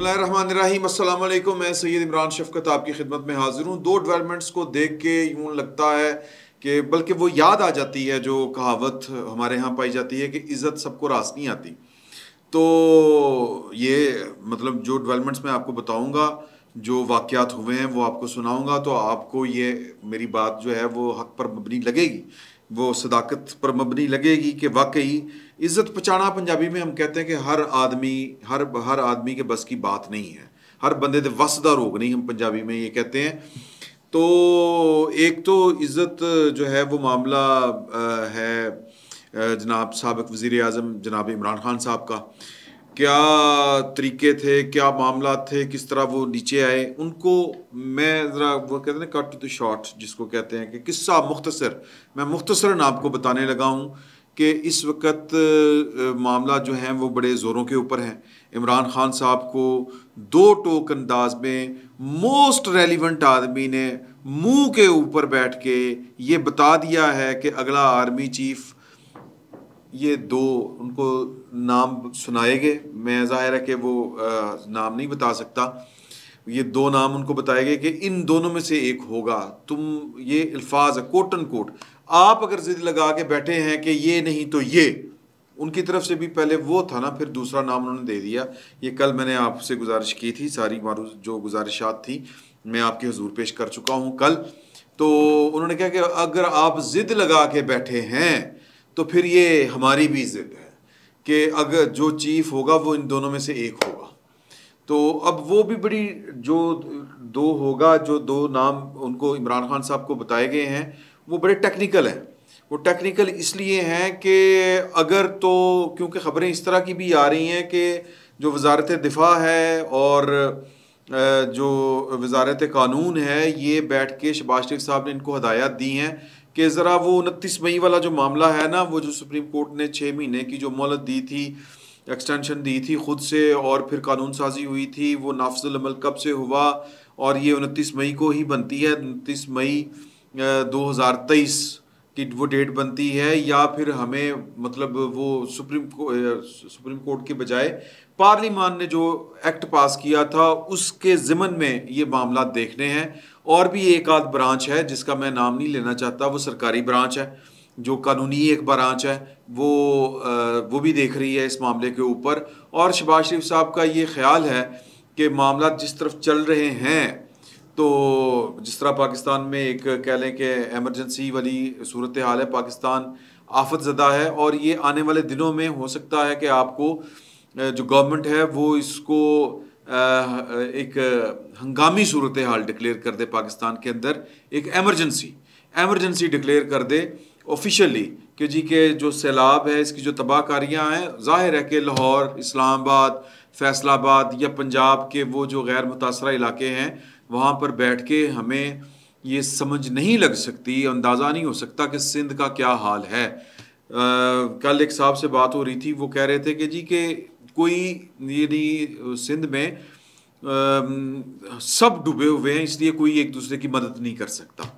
बसमिलकुम मैं सैद इमरान शफकत आपकी खिदमत में हाजिर हूँ दो डेवलपमेंट्स को देख के यूँ लगता है कि बल्कि वो याद आ जाती है जो कहावत हमारे यहाँ पाई जाती है कि इज़्ज़त सबको रास नहीं आती तो ये मतलब जो डेवलपमेंट्स मैं आपको बताऊँगा जो वाक़ात हुए हैं वो आपको सुनाऊँगा तो आपको ये मेरी बात जो है वो हक पर मबनी लगेगी वो सदाकत पर मबनी लगेगी कि वाकई इज़्ज़त पहचाना पंजाबी में हम कहते हैं कि हर आदमी हर हर आदमी के बस की बात नहीं है हर बंदे दे वस का रोग नहीं हम पंजाबी में ये कहते हैं तो एक तो इज़्ज़त जो है वो मामला है जनाब सबक वज़ी अजम जनाब इमरान खान साहब का क्या तरीके थे क्या मामला थे किस तरह वो नीचे आए उनको मैं ज़रा वो कहते हैं कट टू द शॉर्ट जिसको कहते हैं कि किस्सा मुख्तसर मैं मुख्तसर आपको बताने लगा हूँ कि इस वक्त मामला जो है वो बड़े ज़ोरों के ऊपर हैं इमरान खान साहब को दो टोक अंदाज में मोस्ट रेलिवेंट आदमी ने मुंह के ऊपर बैठ के ये बता दिया है कि अगला आर्मी चीफ़ ये दो उनको नाम सुनाए गए मैं ज़ाहिर है कि वो नाम नहीं बता सकता ये दो नाम उनको बताए गए कि इन दोनों में से एक होगा तुम ये अल्फाज है कोट एंड कोट आप अगर जिद लगा के बैठे हैं कि ये नहीं तो ये उनकी तरफ से भी पहले वो था ना फिर दूसरा नाम उन्होंने दे दिया ये कल मैंने आपसे गुजारिश की थी सारी मारू जो गुजारिशात थी मैं आपके हजूर पेश कर चुका हूँ कल तो उन्होंने कहा कि अगर आप जिद लगा के बैठे हैं तो फिर ये हमारी भी जिद है कि अगर जो चीफ होगा वो इन दोनों में से एक होगा तो अब वो भी बड़ी जो दो होगा जो दो नाम उनको इमरान खान साहब को बताए गए हैं वो बड़े टेक्निकल हैं वो टेक्निकल इसलिए हैं कि अगर तो क्योंकि ख़बरें इस तरह की भी आ रही हैं कि जो वजारत दिफा है और जो वजारत कानून है ये बैठ के शबाज शरीफ साहब ने इनको हदायत दी हैं कि ज़रा वो उनतीस मई वाला जो मामला है ना वो जो सुप्रीम कोर्ट ने छः महीने की जो मोहलत दी थी एक्सटेंशन दी थी ख़ुद से और फिर कानून साजी हुई थी वो नाफजलमल कब से हुआ और ये उनतीस मई को ही बनती है उनतीस मई दो हज़ार तेईस कि वो डेट बनती है या फिर हमें मतलब वो सुप्रीम को सुप्रीम कोर्ट के बजाय पार्लियामान ने जो एक्ट पास किया था उसके ज़िमन में ये मामला देखने हैं और भी एक आध ब्रांच है जिसका मैं नाम नहीं लेना चाहता वो सरकारी ब्रांच है जो कानूनी एक ब्रांच है वो वो भी देख रही है इस मामले के ऊपर और शबाज शरीफ साहब का ये ख्याल है कि मामला जिस तरफ चल रहे हैं तो जिस तरह पाकिस्तान में एक कह लें कि एमरजेंसी वाली सूरत हाल है पाकिस्तान आफत ज़दा है और ये आने वाले दिनों में हो सकता है कि आपको जो गवर्नमेंट है वो इसको एक हंगामी सूरत हाल डिक्लेयर कर दे पाकिस्तान के अंदर एक एमरजेंसी एमरजेंसी डिक्लेयर कर दे ऑफिशियली कि जी के जो सैलाब है इसकी जो तबाहकारियाँ हैं जाहिर है कि लाहौर इस्लामाबाद फैसलाबाद या पंजाब के वो जो गैर मुतासर इलाके हैं वहाँ पर बैठ के हमें ये समझ नहीं लग सकती अंदाज़ा नहीं हो सकता कि सिंध का क्या हाल है आ, कल एक साहब से बात हो रही थी वो कह रहे थे कि जी के कोई ये नहीं सिंध में आ, सब डूबे हुए हैं इसलिए कोई एक दूसरे की मदद नहीं कर सकता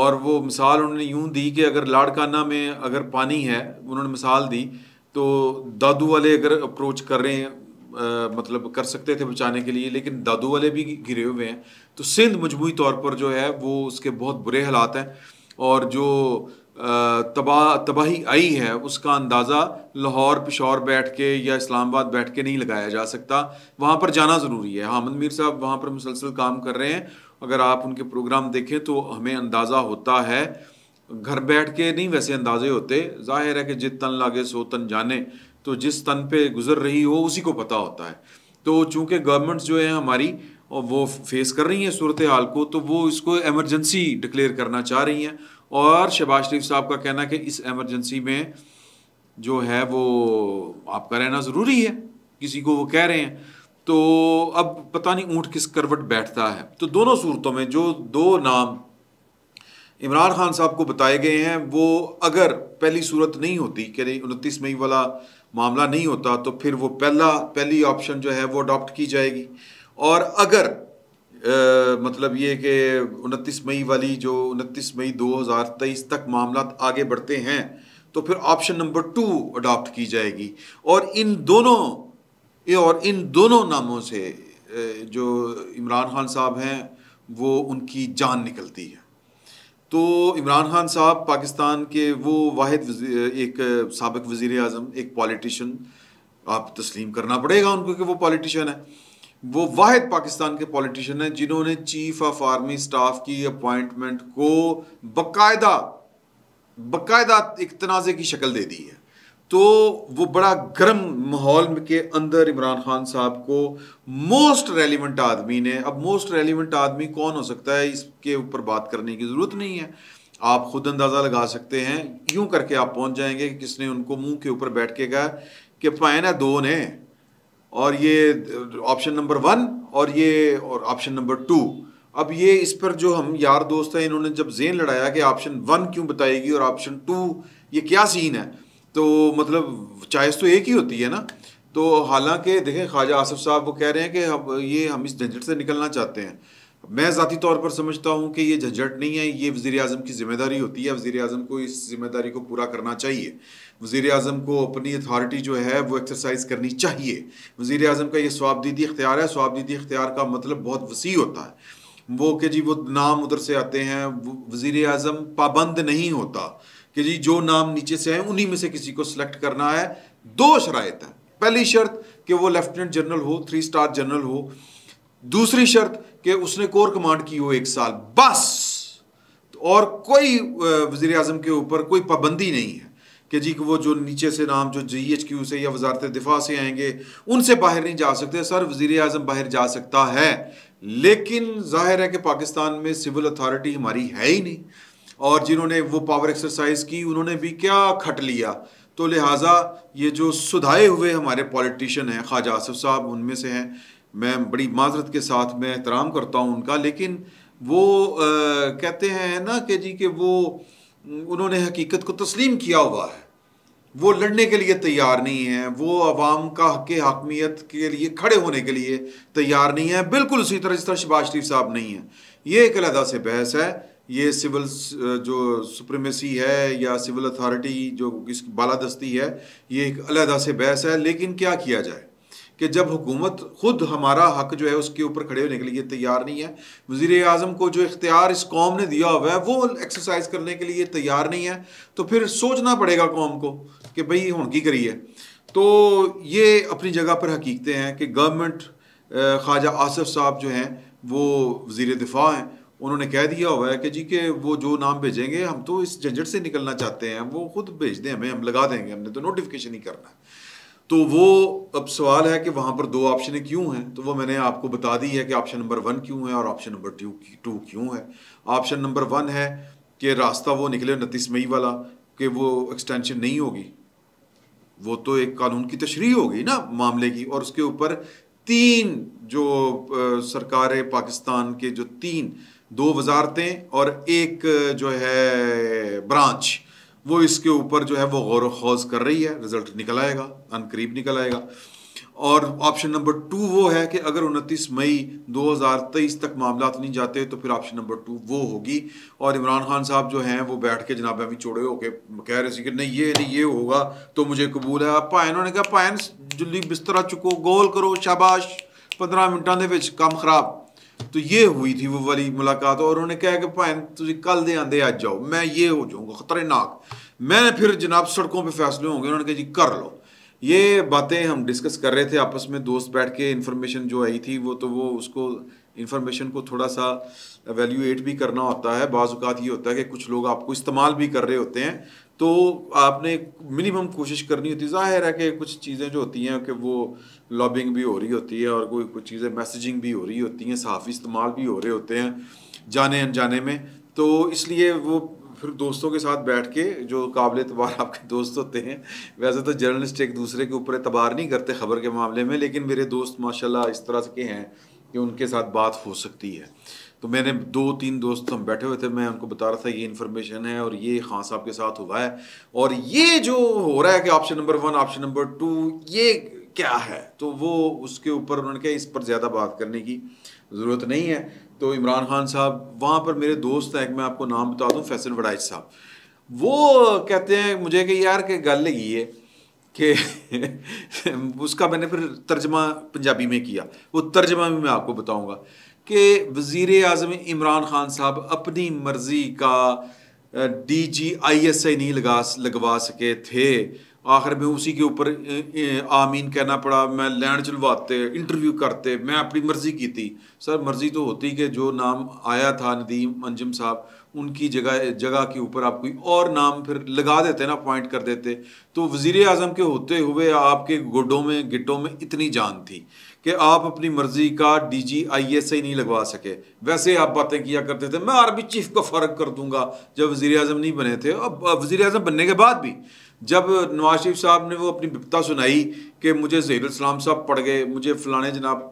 और वो मिसाल उन्होंने यूं दी कि अगर लाड़काना में अगर पानी है उन्होंने मिसाल दी तो दादू वाले अगर अप्रोच कर रहे हैं मतलब कर सकते थे बचाने के लिए लेकिन दादू वाले भी घिरे हुए हैं तो सिंध मजमू तौर पर जो है वो उसके बहुत बुरे हालात हैं और जो तबाह तबाही आई है उसका अंदाज़ा लाहौर पिशौर बैठ के या इस्लामाबाद बैठ के नहीं लगाया जा सकता वहाँ पर जाना ज़रूरी है हामद मीर साहब वहाँ पर मुसलसल काम कर रहे हैं अगर आप उनके प्रोग्राम देखें तो हमें अंदाज़ा होता है घर बैठ के नहीं वैसे अंदाजे होते जाहिर है कि जित तन लागे सो तन जाने तो जिस तन पे गुजर रही हो उसी को पता होता है तो चूंकि गवर्नमेंट्स जो है हमारी वो फेस कर रही हैं सूरत हाल को तो वो इसको एमरजेंसी डिक्लेयर करना चाह रही हैं और शहबाज शरीफ साहब का कहना है कि इस एमरजेंसी में जो है वो आपका रहना ज़रूरी है किसी को वो कह रहे हैं तो अब पता नहीं ऊँट किस करवट बैठता है तो दोनों सूरतों में जो दो नाम इमरान खान साहब को बताए गए हैं वो अगर पहली सूरत नहीं होती कह रही उनतीस मई वाला मामला नहीं होता तो फिर वो पहला पहली ऑप्शन जो है वो अडॉप्ट की जाएगी और अगर आ, मतलब ये कि उनतीस मई वाली जो उनतीस मई 2023 तक मामला आगे बढ़ते हैं तो फिर ऑप्शन नंबर टू अडॉप्ट की जाएगी और इन दोनों और इन दोनों नामों से जो इमरान खान साहब हैं वो उनकी जान निकलती है तो इमरान खान साहब पाकिस्तान के वो वाद एक सबक वज़ी अजम एक पॉलिटिशन आप तस्लीम करना पड़ेगा उनको कि वो पॉलिटिशन है वो वाद पाकिस्तान के पॉलिटिशन हैं जिन्होंने चीफ ऑफ आर्मी स्टाफ की अपॉइंटमेंट को बाकायदा बाकायदा एक तनाज़े की शक्ल दे दी है तो वो बड़ा गर्म माहौल के अंदर इमरान खान साहब को मोस्ट रेलिवेंट आदमी ने अब मोस्ट रेलिवेंट आदमी कौन हो सकता है इसके ऊपर बात करने की ज़रूरत नहीं है आप खुद अंदाज़ा लगा सकते हैं क्यों करके आप पहुंच जाएंगे कि किसने उनको मुंह के ऊपर बैठ के कहा कि ना दो ने और ये ऑप्शन नंबर वन और ये और ऑप्शन नंबर टू अब ये इस पर जो हम यार दोस्त हैं इन्होंने जब जेन लड़ाया कि ऑप्शन वन क्यों बताएगी और ऑप्शन टू ये क्या सीन है तो मतलब चॉइस तो एक ही होती है ना तो हालांकि देखें ख्वाजा आसफ साहब वो कह रहे हैं कि हम ये हम इस झंझट से निकलना चाहते हैं मैं ज़ाती तौर पर समझता हूँ कि ये झंझट नहीं है ये वज़ी अजम की ज़िम्मेदारी होती है वज़ी अजम को इस ज़िम्मेदारी को पूरा करना चाहिए वज़ी अजम को अपनी अथॉरिटी जो है वो एक्सरसाइज करनी चाहिए वज़ी अजम का ये स्वाबदीदी इख्तियार है स्वाबदीदी इख्तियार का मतलब बहुत वसी होता है वो कि जी वो नाम उधर से आते हैं वज़ी अजम पाबंद नहीं होता कि जी जो नाम नीचे से हैं उन्हीं में से किसी को सिलेक्ट करना है दो शरात है पहली शर्त कि वो लेफ्टिनेंट जनरल हो थ्री स्टार जनरल हो दूसरी शर्त कि उसने कोर कमांड की हो एक साल बस तो और कोई वजीर अजम के ऊपर कोई पाबंदी नहीं है कि जी वो जो नीचे से नाम जो जी एच क्यू से या वजारत दिफा से आएंगे उनसे बाहर नहीं जा सकते सर वजीर अजम बाहर जा सकता है लेकिन जाहिर है कि पाकिस्तान में सिविल अथॉरिटी हमारी है ही नहीं और जिन्होंने वो पावर एक्सरसाइज की उन्होंने भी क्या खट लिया तो लिहाजा ये जो सुधाए हुए हमारे पॉलिटिशियन हैं ख्वाजा आसफ साहब उनमें से हैं मैं बड़ी माजरत के साथ मैं एहतराम करता हूँ उनका लेकिन वो आ, कहते हैं ना कि जी कि वो उन्होंने हकीकत को तस्लीम किया हुआ है वो लड़ने के लिए तैयार नहीं है वो अवाम का हक हकमियत के लिए खड़े होने के लिए तैयार नहीं है बिल्कुल उसी तरह जिस तरह शबाज शरीफ साहब नहीं है ये एक अलहदा से बहस है ये सिविल जो सुप्रीमेसी है या सिविल अथॉरिटी जो इस बालादस्ती है ये एक अलहदा से बहस है लेकिन क्या किया जाए कि जब हुकूमत खुद हमारा हक जो है उसके ऊपर खड़े होने के लिए तैयार नहीं है वज़ी अजम को जो इख्तियार इस कौम ने दिया हुआ है वो एक्सरसाइज करने के लिए तैयार नहीं है तो फिर सोचना पड़ेगा कौम को कि भई हूँ की करिए तो ये अपनी जगह पर हकीकतें हैं कि गवर्नमेंट ख्वाजा आसफ साहब जो हैं वो वज़ी दिफ़ा हैं उन्होंने कह दिया हुआ है कि जी के वो जो नाम भेजेंगे हम तो इस झंझट से निकलना चाहते हैं वो खुद भेज दें हमें हम लगा देंगे हमने तो नोटिफिकेशन ही करना है तो वो अब सवाल है कि वहाँ पर दो ऑप्शन क्यों हैं तो वो मैंने आपको बता दी है कि ऑप्शन नंबर वन क्यों है और ऑप्शन नंबर टू टू क्यों है ऑप्शन नंबर वन है कि रास्ता वो निकले उनतीस मई वाला कि वो एक्सटेंशन नहीं होगी वो तो एक कानून की तशरी होगी ना मामले की और उसके ऊपर तीन जो सरकार पाकिस्तान के जो तीन दो वजारतें और एक जो है ब्रांच वो इसके ऊपर जो है वो गौर वौज कर रही है रिज़ल्ट निकल आएगा अनकरीब निकल आएगा और ऑप्शन नंबर टू वो है कि अगर उनतीस मई 2023 तक मामला नहीं जाते तो फिर ऑप्शन नंबर टू वो होगी और इमरान खान साहब जो हैं वो बैठ के जनाब अभी चोड़े होके कह रहे थे कि नहीं ये नहीं ये होगा तो मुझे कबूल है आप उन्होंने कहा भाएं जुल्ली बिस्तरा चुको गोल करो शाबाश पंद्रह मिनटा के काम खराब तो ये हुई थी वो वाली मुलाकात और उन्होंने कहा कि भाई तुम कल दे आंदे अज जाओ मैं ये हो जाऊँगा खतरनाक मैंने फिर जनाब सड़कों पर फैसले होंगे उन्होंने कहा जी कर लो ये बातें हम डिस्कस कर रहे थे आपस में दोस्त बैठ के इन्फॉर्मेशन जो आई थी वो तो वो उसको इन्फॉर्मेशन को थोड़ा सा वैल्यूएट भी करना होता है बाज़ात ये होता है कि कुछ लोग आपको इस्तेमाल भी कर रहे होते हैं तो आपने मिनिमम कोशिश करनी होती है जाहिर है कि कुछ चीज़ें जो होती हैं कि वो लॉबिंग भी हो रही होती है और कोई कुछ चीज़ें मैसेजिंग भी हो रही होती हैं सहाफ़ी इस्तेमाल भी हो रहे होते हैं जाने अनजाने में तो इसलिए वो फिर दोस्तों के साथ बैठ के जो काबिल तबार आपके दोस्त होते हैं वैसे तो जर्नलिस्ट एक दूसरे के ऊपर तबार नहीं करते खबर के मामले में लेकिन मेरे दोस्त माशाल्लाह इस तरह के हैं कि उनके साथ बात हो सकती है तो मेरे दो तीन दोस्त हम बैठे हुए थे मैं उनको बता रहा था ये इन्फॉर्मेशन है और ये खान साहब के साथ हुआ है और ये जो हो रहा है कि option number one option number two ये क्या है तो वो उसके ऊपर उन्होंने कहा इस पर ज़्यादा बात करने की ज़रूरत नहीं है तो इमरान खान साहब वहाँ पर मेरे दोस्त हैं मैं आपको नाम बता दूँ फैसल वडाइज साहब वो कहते हैं मुझे कि यार के गल है कि उसका मैंने फिर तर्जमा पंजाबी में किया वो तर्जमा भी मैं आपको बताऊँगा कि वजीर अजम इमरान ख़ान साहब अपनी मर्ज़ी का D G I S I नहीं लगा लगवा सके थे आखिर में उसी के ऊपर आमीन कहना पड़ा मैं लैंड चलवाते इंटरव्यू करते मैं अपनी मर्ज़ी की थी सर मर्ज़ी तो होती कि जो नाम आया था नदीम अंजम साहब उनकी जगह जगह के ऊपर आप कोई और नाम फिर लगा देते ना अपॉइंट कर देते तो वज़ी अजम के होते हुए आपके गोडों में गिटों में इतनी जान थी कि आप अपनी मर्जी का D G I S I नहीं लगवा सके वैसे आप बातें किया करते थे मैं आर्मी चीफ का फ़र्क कर दूंगा जब वज़ी अजम नहीं बने थे अब वज़ी अजम बनने के बाद भी जब नवाज शरीफ साहब ने वो अपनी बिपता सुनाई कि मुझे जहीसलाम साहब पढ़ गए मुझे फ़लाने जनाब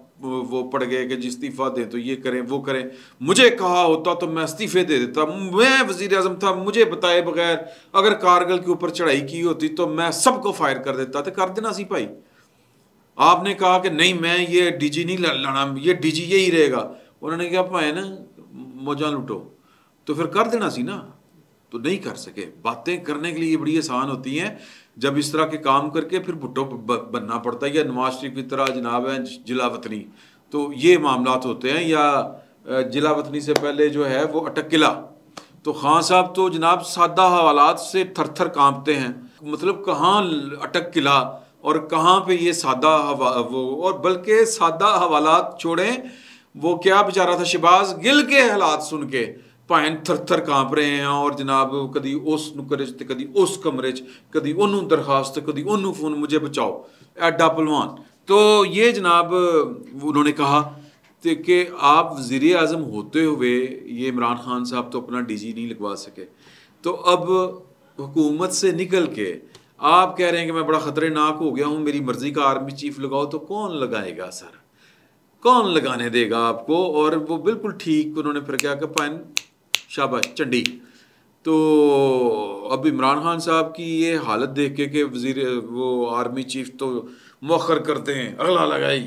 वो पढ़ गए कि जी इस्तीफ़ा दें तो ये करें वो करें मुझे कहा होता तो मैं इस्तीफ़े दे देता मैं वज़ी अजम था मुझे बताए बगैर अगर कारगिल के ऊपर चढ़ाई की होती तो मैं सबको फायर कर देता तो कर देना सी भाई आपने कहा कि नहीं मैं ये डीजी नहीं लड़ा ये डीजी ये ही रहेगा उन्होंने कहा भाई ना मौजा लुटो तो फिर कर देना सी ना तो नहीं कर सके बातें करने के लिए ये बड़ी आसान होती हैं जब इस तरह के काम करके फिर भुट्टो बनना पड़ता है या नवाज शरीफ की तरह जनाब है जिला वतनी तो ये मामला होते हैं या जिला वतनी से पहले जो है वो अटक किला तो खान साहब तो जनाब सादा हवालात से थर थर कांपते हैं मतलब कहाँ अटक किला और कहाँ पे ये सादा हवा वो और बल्कि सादा हवालात छोड़ें वो क्या बेचारा था शिबाज गिल के हालात सुन के भाएं थर थर कांप रहे हैं और जनाब कभी उस नुकरे तो कभी उस कमरे च कभी ओनू दरखास्त कभी ओनू फोन मुझे बचाओ एडा पलवान तो ये जनाब उन्होंने कहा कि आप वजीर अजम होते हुए ये इमरान खान साहब तो अपना जी नहीं लगवा सके तो अब हुकूमत से निकल के आप कह रहे हैं कि मैं बड़ा ख़तरनाक हो गया हूँ मेरी मर्ज़ी का आर्मी चीफ लगाओ तो कौन लगाएगा सर कौन लगाने देगा आपको और वो बिल्कुल ठीक उन्होंने फिर क्या कहा पान शाबाश चंडी तो अब इमरान खान साहब की ये हालत देख के कि वजीर वो आर्मी चीफ तो मौखर करते हैं अगला लगाई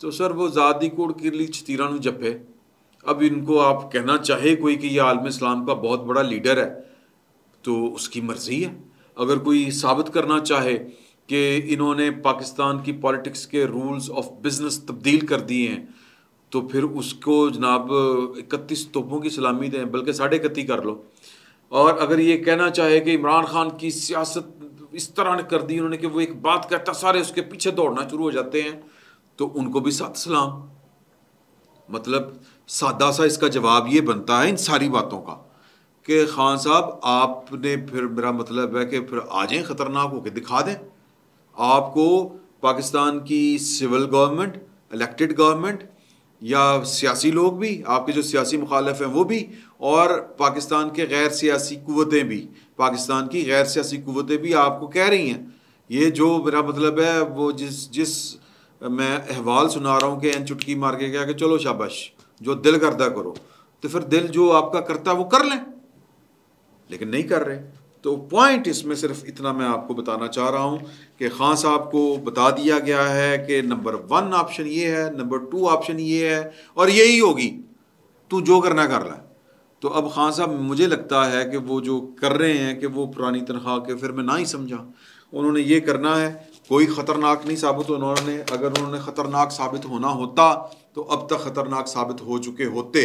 तो सर वो ज़ादी कोड के लिए छतीरा जपे अब इनको आप कहना चाहे कोई कि ये आलम इस्लाम का बहुत बड़ा लीडर है तो उसकी मर्ज़ी है अगर कोई साबित करना चाहे कि इन्होंने पाकिस्तान की पॉलिटिक्स के रूल्स ऑफ बिज़नेस तब्दील कर दिए हैं तो फिर उसको जनाब इकतीस तोपों की सलामी दें बल्कि साढ़े इकती कर लो और अगर ये कहना चाहे कि इमरान खान की सियासत इस तरह ने कर दी उन्होंने कि वो एक बात कहता सारे उसके पीछे दौड़ना शुरू हो जाते हैं तो उनको भी सात सलाम मतलब सादा सा इसका जवाब ये बनता है इन सारी बातों का कि खान साहब आपने फिर मेरा मतलब है कि फिर आ जाएँ ख़तरनाक होकर दिखा दें आपको पाकिस्तान की सिविल गवर्नमेंट इलेक्टेड गवर्नमेंट या सियासी लोग भी आपके जो सियासी मुखालफ हैं वो भी और पाकिस्तान के गैर सियासी कुतें भी पाकिस्तान की गैर सियासी कुतें भी आपको कह रही हैं ये जो मेरा मतलब है वो जिस जिस मैं अहवाल सुना रहा हूँ कि एन चुटकी मार के क्या कि चलो शाबाश जो दिल करता करो तो फिर दिल जो आपका करता है वो कर लें लेकिन नहीं कर रहे तो पॉइंट इसमें सिर्फ इतना मैं आपको बताना चाह रहा हूं कि खान साहब को बता दिया गया है कि नंबर वन ऑप्शन ये है नंबर टू ऑप्शन ये है और यही होगी तू जो करना कर रहा है तो अब खान साहब मुझे लगता है कि वो जो कर रहे हैं कि वो पुरानी तनख्वाह के फिर मैं ना ही समझा उन्होंने ये करना है कोई ख़तरनाक नहीं साबित उन्होंने अगर उन्होंने ख़तरनाक साबित होना होता तो अब तक खतरनाक साबित हो चुके होते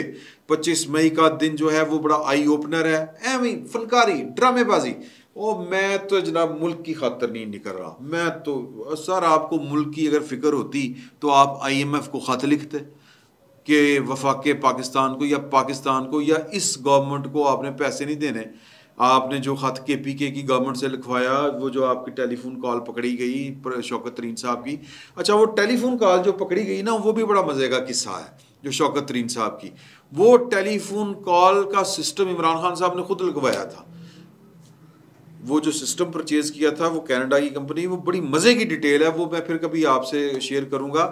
25 मई का दिन जो है वो बड़ा आई ओपनर है एवं फनकारी ड्रामेबाजी ओ मैं तो जनाब मुल्क की खातर नहीं निकल रहा मैं तो सर आपको मुल्क की अगर फिक्र होती तो आप आईएमएफ को खत लिखते कि वफाक पाकिस्तान को या पाकिस्तान को या इस गवर्नमेंट को आपने पैसे नहीं देने आपने जो ख़त के पी के की गवर्नमेंट से लिखवाया वो जो आपकी टेलीफोन कॉल पकड़ी गई शौकत तरीन साहब की अच्छा वो टेलीफोन कॉल जो पकड़ी गई ना वो भी बड़ा मज़े का किस्सा है जो शौकत तरीन साहब की वो टेलीफोन कॉल का सिस्टम इमरान खान साहब ने खुद लिखवाया था वो जो सिस्टम परचेज़ किया था वो कैनेडा की कंपनी वो बड़ी मज़े की डिटेल है वो मैं फिर कभी आपसे शेयर करूंगा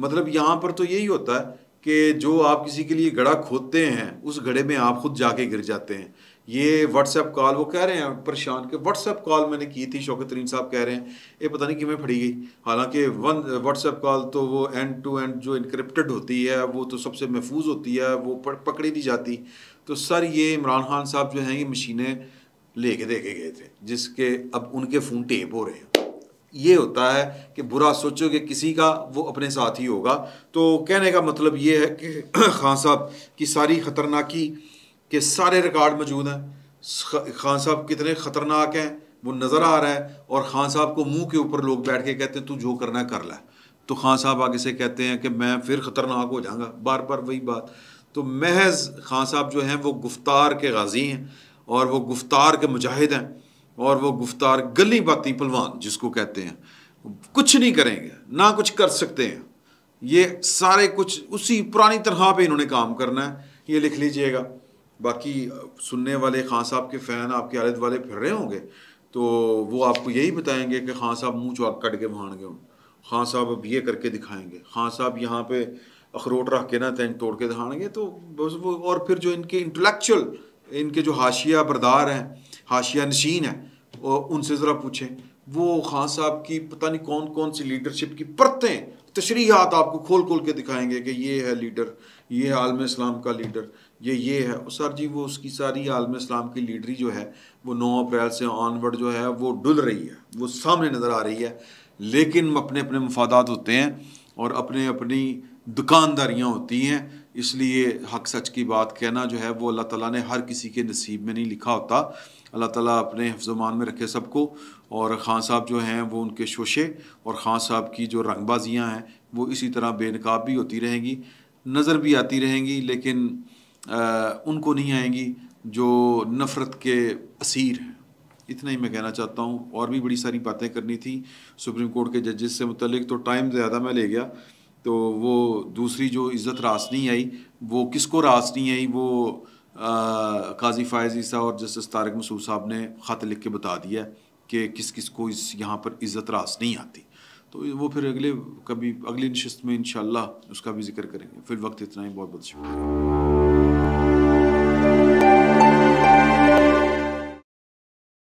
मतलब यहाँ पर तो यही होता है कि जो आप किसी के लिए गड़ा खोदते हैं उस गड़े में आप खुद जाके गिर जाते हैं ये व्हाट्सएप कॉल वो कह रहे हैं परेशान कि व्हाट्सएप कॉल मैंने की थी शौकत तरीन साहब कह रहे हैं ये पता नहीं किमें फड़ी गई हालांकि वन व्हाट्सएप कॉल तो वो एंड टू एंड जो इनक्रिप्टेड होती है वो तो सबसे महफूज होती है वो पकड़ी नहीं जाती तो सर ये इमरान खान साहब जो हैं ये मशीनें ले के देखे गए थे जिसके अब उनके फ़ोन टेप हो रहे हैं ये होता है कि बुरा सोचो कि किसी का वो अपने साथ ही होगा तो कहने का मतलब ये है कि खान साहब की सारी ख़तरनाकी के सारे रिकॉर्ड मौजूद हैं खान साहब कितने ख़तरनाक हैं वो नज़र आ रहा है और खान साहब को मुंह के ऊपर लोग बैठ के कहते हैं तू जो करना है कर ला तो खान साहब आगे से कहते हैं कि मैं फिर ख़तरनाक हो जाऊँगा बार बार वही बात तो महज खान साहब जो हैं वो गुफ्तार के गाजी हैं और वो गुफ्तार के मुजाहिद हैं और वो गुफ्तार गली बाती पलवान जिसको कहते हैं कुछ नहीं करेंगे ना कुछ कर सकते हैं ये सारे कुछ उसी पुरानी तरह पर इन्होंने काम करना है ये लिख लीजिएगा बाकी सुनने वाले खान साहब के फ़ैन आपके आले वाले फिर रहे होंगे तो वो आपको यही बताएंगे कि खान साहब मुँह चौक कट के भाड़ गए खान साहब अब ये करके दिखाएंगे खान साहब यहाँ पे अखरोट रख के ना तैन तोड़ के दिखाएंगे तो बस वो और फिर जो इनके इंटेलेक्चुअल इनके जो हाशिया बरदार हैं हाशिया नशीन है और उनसे ज़रा पूछें वो खान साहब की पता नहीं कौन कौन सी लीडरशिप की परतें तशरीहत आपको खोल खोल के दिखाएंगे कि ये है लीडर ये है आलम इस्लाम का लीडर ये ये है सर जी वो उसकी सारी आलम इस्लाम की लीडरी जो है वो नौ अप्रैल से ऑनवर्ड जो है वो डुल रही है वो सामने नज़र आ रही है लेकिन अपने अपने मफादात होते हैं और अपने अपनी दुकानदारियाँ होती हैं इसलिए हक सच की बात कहना जो है वो अल्लाह ताला ने हर किसी के नसीब में नहीं लिखा होता अल्लाह ताला अपने हफ्जमान में रखे सबको और ख़ान साहब जो हैं वो उनके शोशे और ख़ान साहब की जो रंगबाजियाँ हैं वो इसी तरह बेनकाब भी होती रहेंगी नज़र भी आती रहेंगी लेकिन उनको नहीं आएंगी जो नफ़रत के असीर हैं इतना ही मैं कहना चाहता हूँ और भी बड़ी सारी बातें करनी थी सुप्रीम कोर्ट के जजेस से मुतलिक तो टाइम ज़्यादा मैं ले गया तो वो दूसरी जो इज़्ज़त रास नहीं आई वो किसको रास नहीं आई वो काजी फ़ायज़ ईसा और जस्टिस तारक मसूद साहब ने ख़त लिख के बता दिया कि किस किस को इस यहाँ पर इज़्ज़त रास नहीं आती तो वो फिर अगले कभी अगली नशस्त में इन उसका भी जिक्र करेंगे फिर वक्त इतना ही बहुत बहुत शुक्रिया